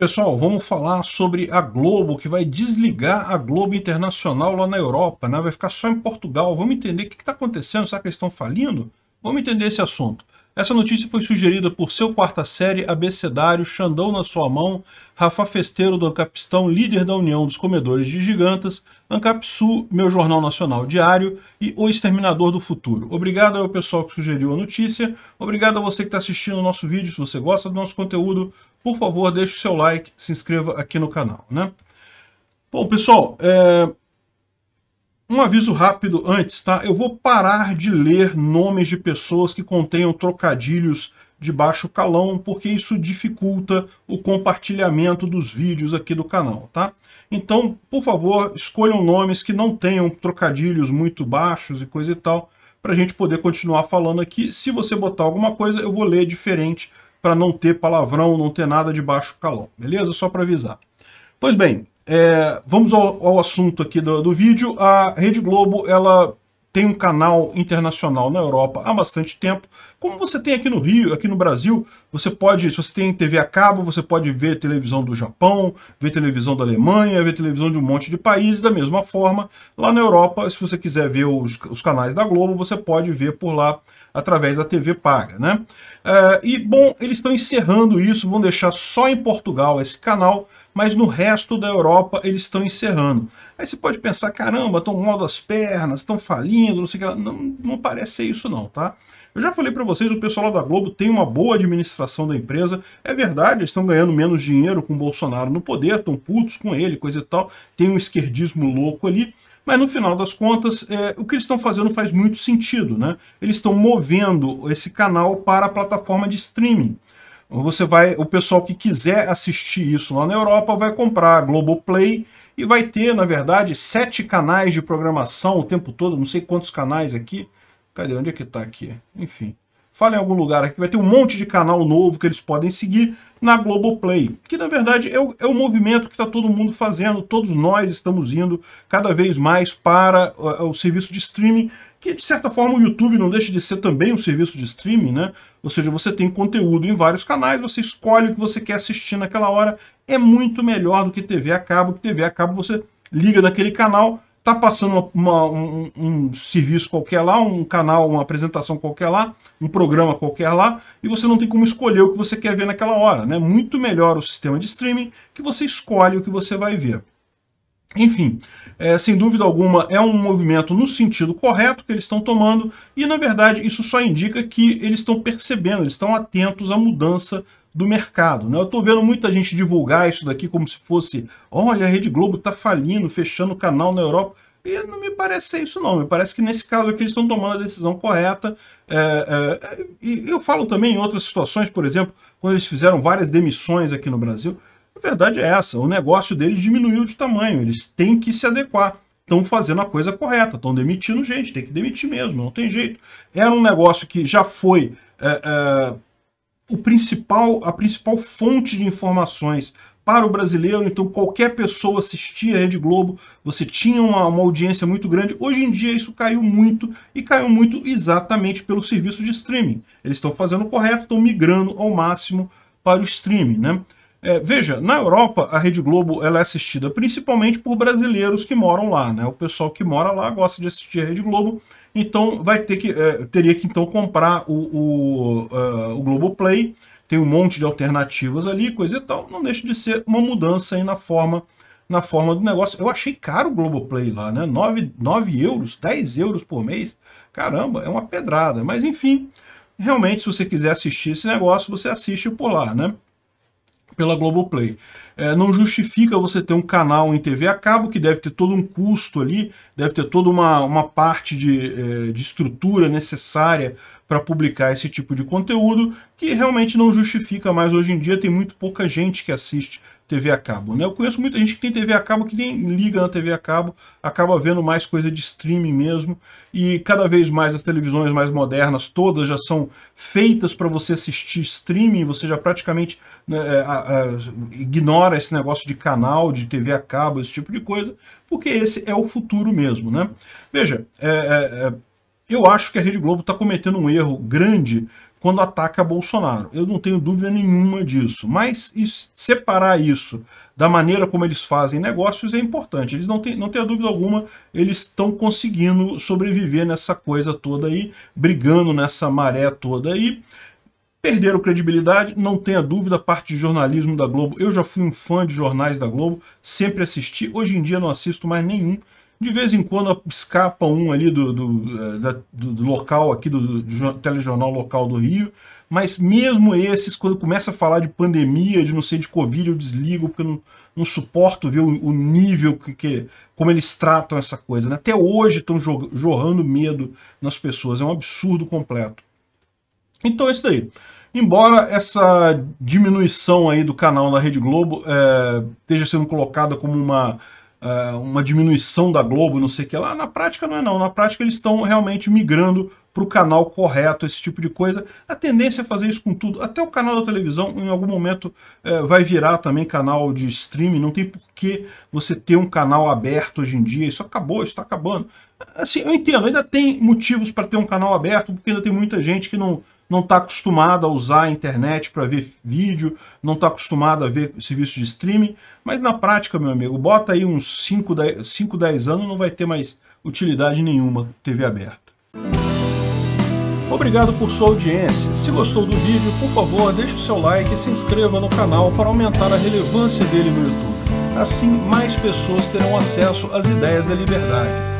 Pessoal, vamos falar sobre a Globo, que vai desligar a Globo Internacional lá na Europa, né? vai ficar só em Portugal. Vamos entender o que está acontecendo, será que eles estão falindo? Vamos entender esse assunto. Essa notícia foi sugerida por seu quarta série, abecedário, Xandão na sua mão, Rafa Festeiro do Ancapistão, líder da União dos Comedores de Gigantas, Ancapsu, meu jornal nacional diário e O Exterminador do Futuro. Obrigado ao pessoal que sugeriu a notícia, obrigado a você que está assistindo o nosso vídeo, se você gosta do nosso conteúdo, por favor, deixe o seu like, se inscreva aqui no canal, né? Bom, pessoal, é... um aviso rápido antes, tá? Eu vou parar de ler nomes de pessoas que contenham trocadilhos de baixo calão, porque isso dificulta o compartilhamento dos vídeos aqui do canal, tá? Então, por favor, escolham nomes que não tenham trocadilhos muito baixos e coisa e tal, para a gente poder continuar falando aqui. Se você botar alguma coisa, eu vou ler diferente para não ter palavrão, não ter nada de baixo calão, beleza? Só para avisar. Pois bem, é, vamos ao, ao, assunto aqui do, do vídeo. A Rede Globo, ela tem um canal internacional na Europa há bastante tempo. Como você tem aqui no Rio, aqui no Brasil, você pode, se você tem TV a cabo, você pode ver televisão do Japão, ver televisão da Alemanha, ver televisão de um monte de países. Da mesma forma, lá na Europa, se você quiser ver os, os canais da Globo, você pode ver por lá através da TV paga, né? É, e, bom, eles estão encerrando isso, vão deixar só em Portugal esse canal, mas no resto da Europa eles estão encerrando. Aí você pode pensar, caramba, estão mal das pernas, estão falindo, não sei o que lá. Não, não parece ser isso não, tá? Eu já falei para vocês, o pessoal lá da Globo tem uma boa administração da empresa. É verdade, eles estão ganhando menos dinheiro com o Bolsonaro no poder, estão putos com ele, coisa e tal. Tem um esquerdismo louco ali. Mas no final das contas, é, o que eles estão fazendo faz muito sentido, né? Eles estão movendo esse canal para a plataforma de streaming. Você vai, o pessoal que quiser assistir isso lá na Europa vai comprar a Globoplay e vai ter, na verdade, sete canais de programação o tempo todo, não sei quantos canais aqui. Cadê? Onde é que tá aqui? Enfim. Fala em algum lugar aqui, vai ter um monte de canal novo que eles podem seguir na Globoplay, que na verdade é o, é o movimento que está todo mundo fazendo, todos nós estamos indo cada vez mais para o, uh, o serviço de streaming, que de certa forma o YouTube não deixa de ser também um serviço de streaming, né? Ou seja, você tem conteúdo em vários canais, você escolhe o que você quer assistir naquela hora, é muito melhor do que TV a cabo, que TV a cabo você liga naquele canal, tá passando uma, um, um, serviço qualquer lá, um canal, uma apresentação qualquer lá, um programa qualquer lá, e você não tem como escolher o que você quer ver naquela hora, né? Muito melhor o sistema de streaming que você escolhe o que você vai ver. Enfim, é, sem dúvida alguma, é um movimento no sentido correto que eles estão tomando, e na verdade isso só indica que eles estão percebendo, eles estão atentos à mudança do mercado. Né? Eu estou vendo muita gente divulgar isso daqui como se fosse olha, a Rede Globo está falindo, fechando o canal na Europa. E não me parece ser isso não, me parece que nesse caso aqui eles estão tomando a decisão correta. É, é, e eu falo também em outras situações, por exemplo, quando eles fizeram várias demissões aqui no Brasil, a verdade é essa, o negócio deles diminuiu de tamanho, eles têm que se adequar. Estão fazendo a coisa correta, estão demitindo gente, tem que demitir mesmo, não tem jeito. Era um negócio que já foi é, é, o principal, a principal fonte de informações para o brasileiro, então qualquer pessoa assistia a Rede Globo, você tinha uma, uma, audiência muito grande. Hoje em dia isso caiu muito, e caiu muito exatamente pelo serviço de streaming. Eles estão fazendo o correto, estão migrando ao máximo para o streaming, né? É, veja, na Europa, a Rede Globo ela é assistida principalmente por brasileiros que moram lá. Né? O pessoal que mora lá gosta de assistir a Rede Globo, então vai ter que, é, teria que então comprar o, o, uh, o Globoplay. Tem um monte de alternativas ali, coisa e tal. Não deixa de ser uma mudança aí na forma na forma do negócio. Eu achei caro o Globoplay lá, né? 9, 9 euros, 10 euros por mês. Caramba, é uma pedrada. Mas enfim, realmente, se você quiser assistir esse negócio, você assiste por lá, né? pela Globoplay. É, não justifica você ter um canal em TV a cabo, que deve ter todo um custo ali, deve ter toda uma, uma parte de, é, de estrutura necessária para publicar esse tipo de conteúdo, que realmente não justifica mais hoje em dia, tem muito pouca gente que assiste TV a cabo. Né? Eu conheço muita gente que tem TV a cabo que nem liga na TV a cabo, acaba vendo mais coisa de streaming mesmo. E cada vez mais as televisões mais modernas, todas já são feitas para você assistir streaming, você já praticamente né, é, ignora esse negócio de canal, de TV a cabo, esse tipo de coisa, porque esse é o futuro mesmo. Né? Veja, é, é, é eu acho que a Rede Globo está cometendo um erro grande quando ataca Bolsonaro. Eu não tenho dúvida nenhuma disso. Mas separar isso da maneira como eles fazem negócios é importante. Eles não têm, não a dúvida alguma, eles estão conseguindo sobreviver nessa coisa toda aí, brigando nessa maré toda aí. Perderam credibilidade, não tenha dúvida, parte de jornalismo da Globo. Eu já fui um fã de jornais da Globo, sempre assisti. Hoje em dia não assisto mais nenhum de vez em quando escapa um ali do, do, eh, da, do local aqui, do, do, telejornal local do Rio, mas mesmo esses, quando começa a falar de pandemia, de não sei, de Covid, eu desligo, porque eu não, não suporto ver o, o nível que, que, como eles tratam essa coisa. Né? Até hoje estão jorrando medo nas pessoas, é um absurdo completo. Então é isso daí. Embora essa diminuição aí do canal da Rede Globo é, esteja sendo colocada como uma ah, uma diminuição da Globo, não sei o que lá. Na prática não é não. Na prática eles estão realmente migrando para o canal correto, esse tipo de coisa. A tendência é fazer isso com tudo. Até o canal da televisão, em algum momento, é, vai virar também canal de streaming. Não tem por que você ter um canal aberto hoje em dia. Isso acabou, isso está acabando. Assim, eu entendo, ainda tem motivos para ter um canal aberto, porque ainda tem muita gente que não não está acostumado a usar a internet para ver vídeo, não está acostumado a ver serviço de streaming, mas na prática, meu amigo, bota aí uns 5, 10, 5, 10 anos, não vai ter mais utilidade nenhuma TV aberta. Obrigado por sua audiência. Se gostou do vídeo, por favor, deixe o seu like e se inscreva no canal para aumentar a relevância dele no YouTube. Assim, mais pessoas terão acesso às ideias da liberdade